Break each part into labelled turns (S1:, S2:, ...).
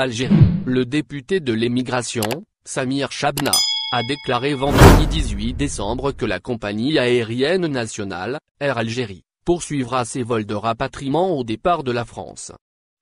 S1: Algérie. Le député de l'émigration, Samir Chabna, a déclaré vendredi 18 décembre que la compagnie aérienne nationale, Air Algérie, poursuivra ses vols de rapatriement au départ de la France.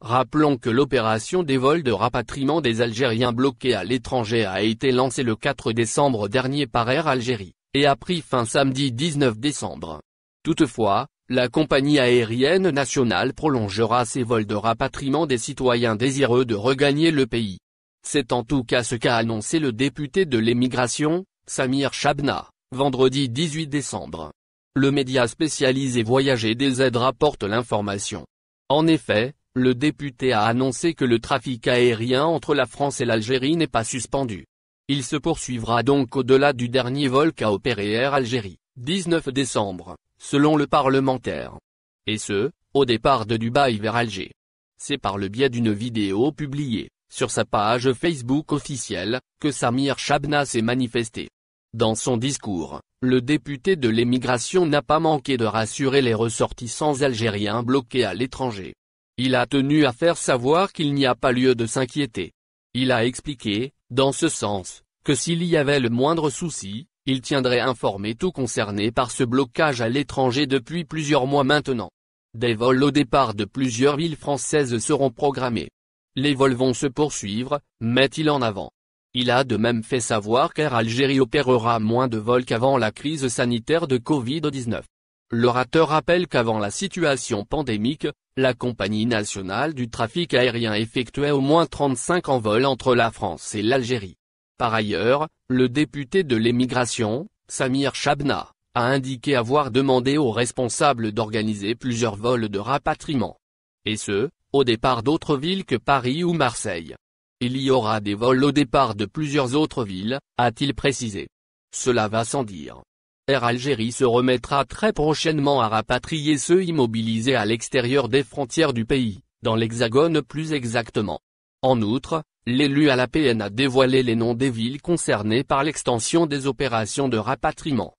S1: Rappelons que l'opération des vols de rapatriement des Algériens bloqués à l'étranger a été lancée le 4 décembre dernier par Air Algérie, et a pris fin samedi 19 décembre. Toutefois, la compagnie aérienne nationale prolongera ses vols de rapatriement des citoyens désireux de regagner le pays. C'est en tout cas ce qu'a annoncé le député de l'émigration, Samir Chabna, vendredi 18 décembre. Le média spécialisé Voyager des aides rapporte l'information. En effet, le député a annoncé que le trafic aérien entre la France et l'Algérie n'est pas suspendu. Il se poursuivra donc au-delà du dernier vol qu'a opéré Air Algérie, 19 décembre selon le parlementaire. Et ce, au départ de Dubaï vers Alger. C'est par le biais d'une vidéo publiée, sur sa page Facebook officielle, que Samir Chabna s'est manifesté. Dans son discours, le député de l'émigration n'a pas manqué de rassurer les ressortissants algériens bloqués à l'étranger. Il a tenu à faire savoir qu'il n'y a pas lieu de s'inquiéter. Il a expliqué, dans ce sens, que s'il y avait le moindre souci, il tiendrait informé tout concerné par ce blocage à l'étranger depuis plusieurs mois maintenant. Des vols au départ de plusieurs villes françaises seront programmés. Les vols vont se poursuivre, met-il en avant. Il a de même fait savoir qu'Air Algérie opérera moins de vols qu'avant la crise sanitaire de Covid-19. L'orateur rappelle qu'avant la situation pandémique, la compagnie nationale du trafic aérien effectuait au moins 35 vols entre la France et l'Algérie. Par ailleurs, le député de l'émigration, Samir Chabna, a indiqué avoir demandé aux responsables d'organiser plusieurs vols de rapatriement. Et ce, au départ d'autres villes que Paris ou Marseille. Il y aura des vols au départ de plusieurs autres villes, a-t-il précisé. Cela va sans dire. Air Algérie se remettra très prochainement à rapatrier ceux immobilisés à l'extérieur des frontières du pays, dans l'Hexagone plus exactement. En outre, l'élu à la PN a dévoilé les noms des villes concernées par l'extension des opérations de rapatriement.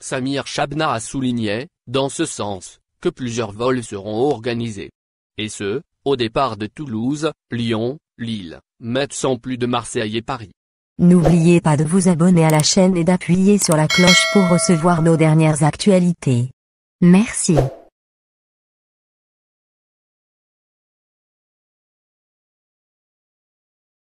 S1: Samir Chabna a souligné, dans ce sens, que plusieurs vols seront organisés. Et ce, au départ de Toulouse, Lyon, Lille, Metz sans plus de Marseille et Paris. N'oubliez pas de vous abonner à la chaîne et d'appuyer sur la cloche pour recevoir nos dernières actualités. Merci.